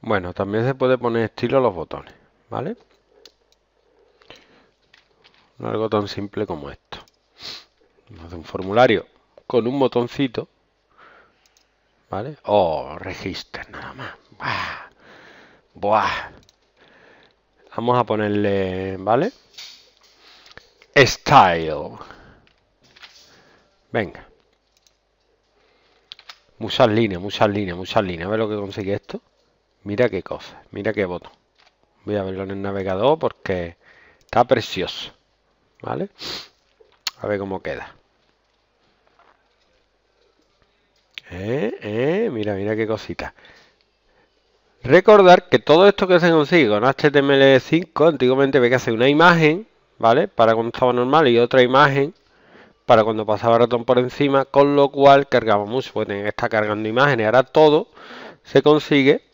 Bueno, también se puede poner estilo a los botones, ¿vale? algo tan simple como esto. un formulario con un botoncito, ¿vale? O oh, register nada más. ¡Buah! ¡Buah! Vamos a ponerle, ¿vale? Style. Venga. Muchas líneas, muchas líneas, muchas líneas. A ver lo que consigue esto. Mira qué cosa, mira qué voto. Voy a verlo en el navegador porque está precioso. ¿Vale? A ver cómo queda. Eh, eh mira, mira qué cosita. Recordar que todo esto que se consigue con HTML5, antiguamente ve que hace una imagen, ¿vale? Para cuando estaba normal y otra imagen para cuando pasaba el ratón por encima, con lo cual cargaba mucho, porque estar cargando imágenes. Ahora todo se consigue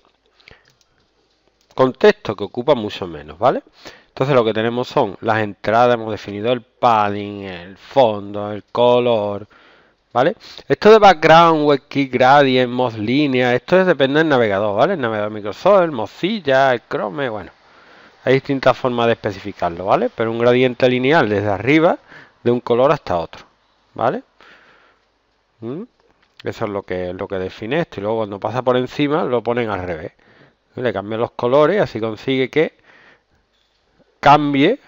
contexto que ocupa mucho menos, ¿vale? Entonces lo que tenemos son las entradas, hemos definido el padding, el fondo, el color, ¿vale? Esto de background, WebKit gradient, mod línea, esto depende del navegador, ¿vale? El navegador Microsoft, el Mozilla, el Chrome, bueno. Hay distintas formas de especificarlo, ¿vale? Pero un gradiente lineal desde arriba, de un color hasta otro, ¿vale? ¿Mm? Eso es lo que, lo que define esto. Y luego cuando pasa por encima lo ponen al revés. Le cambia los colores, así consigue que cambie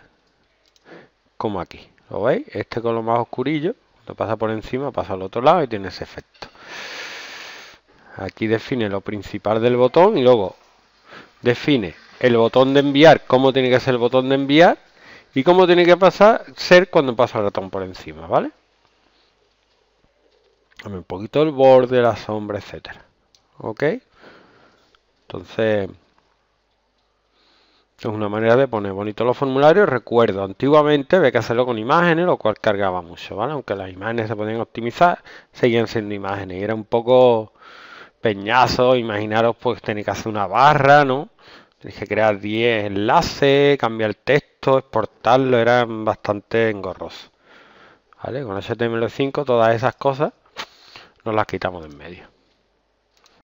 como aquí. ¿Lo veis? Este con lo más oscurillo, lo pasa por encima, pasa al otro lado y tiene ese efecto. Aquí define lo principal del botón y luego define el botón de enviar, cómo tiene que ser el botón de enviar y cómo tiene que pasar ser cuando pasa el ratón por encima, ¿vale? un poquito el borde, la sombra, etcétera. ¿Ok? Entonces, es una manera de poner bonito los formularios. Recuerdo, antiguamente había que hacerlo con imágenes, lo cual cargaba mucho, ¿vale? Aunque las imágenes se podían optimizar, seguían siendo imágenes. Y era un poco peñazo, imaginaros, pues tenéis que hacer una barra, ¿no? Tenéis que crear 10 enlaces, cambiar el texto, exportarlo, eran bastante engorroso. Con Con HTML5, todas esas cosas nos las quitamos de en medio.